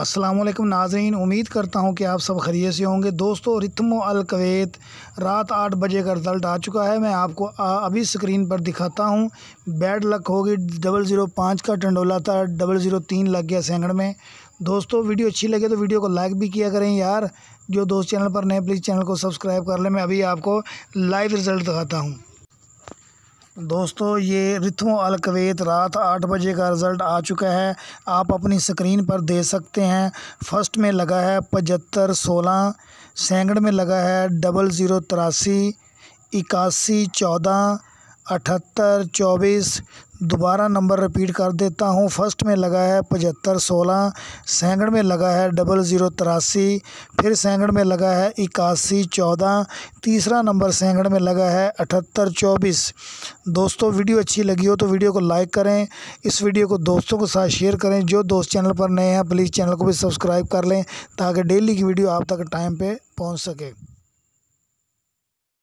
असलम नाजरीन उम्मीद करता हूँ कि आप सब खरीय से होंगे दोस्तों रिथमो अलकवेत रात आठ बजे का रिज़ल्ट आ चुका है मैं आपको अभी स्क्रीन पर दिखाता हूँ बैड लक होगी डबल ज़ीरो पाँच का टंडोला था डबल ज़ीरो तीन लग गया सेंगड़ में दोस्तों वीडियो अच्छी लगे तो वीडियो को लाइक भी किया करें यार जो दोस्त चैनल पर नए प्लीज़ चैनल को सब्सक्राइब कर लें मैं अभी आपको लाइव रिज़ल्ट दिखाता हूँ दोस्तों ये रिथमो अलकवेत रात आठ बजे का रिज़ल्ट आ चुका है आप अपनी स्क्रीन पर दे सकते हैं फर्स्ट में लगा है पचहत्तर सोलह सेकंड में लगा है डबल ज़ीरो तिरासी इक्यासी चौदह अठहत्तर चौबीस दोबारा नंबर रिपीट कर देता हूँ फर्स्ट में लगा है पचहत्तर सोलह सैकड़ में लगा है डबल ज़ीरो तिरासी फिर सैकड़ में लगा है इक्यासी चौदह तीसरा नंबर सैकड़ में लगा है अठहत्तर चौबीस दोस्तों वीडियो अच्छी लगी हो तो वीडियो को लाइक करें इस वीडियो को दोस्तों के साथ शेयर करें जो दोस्त चैनल पर नए हैं प्लीज़ चैनल को भी सब्सक्राइब कर लें ताकि डेली की वीडियो आप तक टाइम पर पहुँच सके